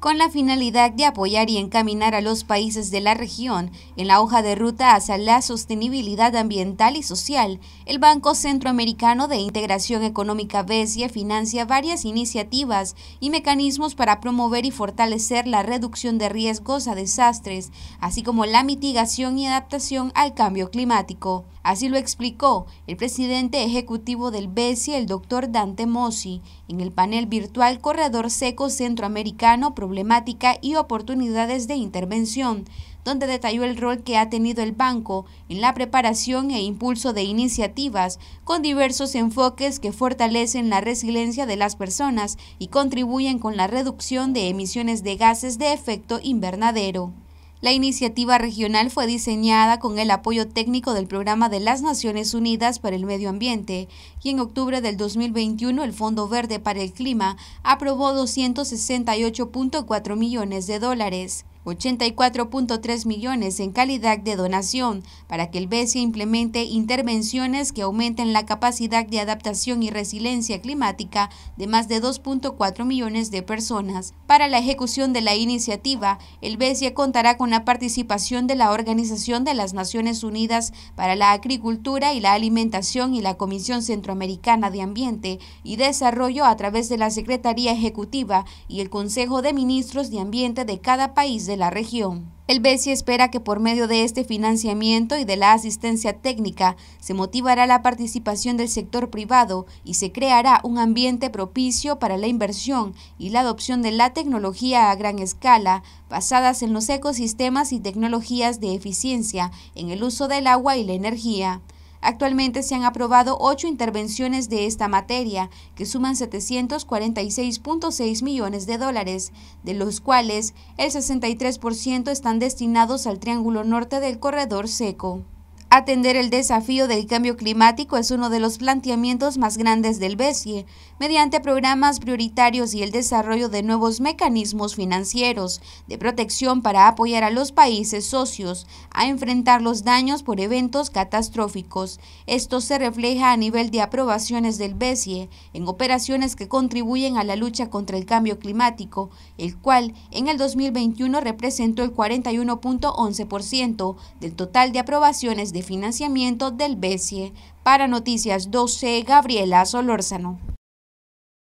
con la finalidad de apoyar y encaminar a los países de la región en la hoja de ruta hacia la sostenibilidad ambiental y social. El Banco Centroamericano de Integración Económica BESIE financia varias iniciativas y mecanismos para promover y fortalecer la reducción de riesgos a desastres, así como la mitigación y adaptación al cambio climático. Así lo explicó el presidente ejecutivo del BESI, el doctor Dante Mossi, en el panel virtual Corredor Seco Centroamericano, Problemática y Oportunidades de Intervención, donde detalló el rol que ha tenido el banco en la preparación e impulso de iniciativas con diversos enfoques que fortalecen la resiliencia de las personas y contribuyen con la reducción de emisiones de gases de efecto invernadero. La iniciativa regional fue diseñada con el apoyo técnico del Programa de las Naciones Unidas para el Medio Ambiente y en octubre del 2021 el Fondo Verde para el Clima aprobó 268.4 millones de dólares. 84.3 millones en calidad de donación para que el BESIA implemente intervenciones que aumenten la capacidad de adaptación y resiliencia climática de más de 2.4 millones de personas. Para la ejecución de la iniciativa, el BESIA contará con la participación de la Organización de las Naciones Unidas para la Agricultura y la Alimentación y la Comisión Centroamericana de Ambiente y Desarrollo a través de la Secretaría Ejecutiva y el Consejo de Ministros de Ambiente de cada país de la región. El BESI espera que por medio de este financiamiento y de la asistencia técnica se motivará la participación del sector privado y se creará un ambiente propicio para la inversión y la adopción de la tecnología a gran escala, basadas en los ecosistemas y tecnologías de eficiencia en el uso del agua y la energía. Actualmente se han aprobado ocho intervenciones de esta materia, que suman 746.6 millones de dólares, de los cuales el 63% están destinados al Triángulo Norte del Corredor Seco. Atender el desafío del cambio climático es uno de los planteamientos más grandes del BESIE, mediante programas prioritarios y el desarrollo de nuevos mecanismos financieros de protección para apoyar a los países socios a enfrentar los daños por eventos catastróficos. Esto se refleja a nivel de aprobaciones del BESIE en operaciones que contribuyen a la lucha contra el cambio climático, el cual en el 2021 representó el 41.11% del total de aprobaciones de financiamiento del BESIE. Para Noticias 12, Gabriela Solórzano.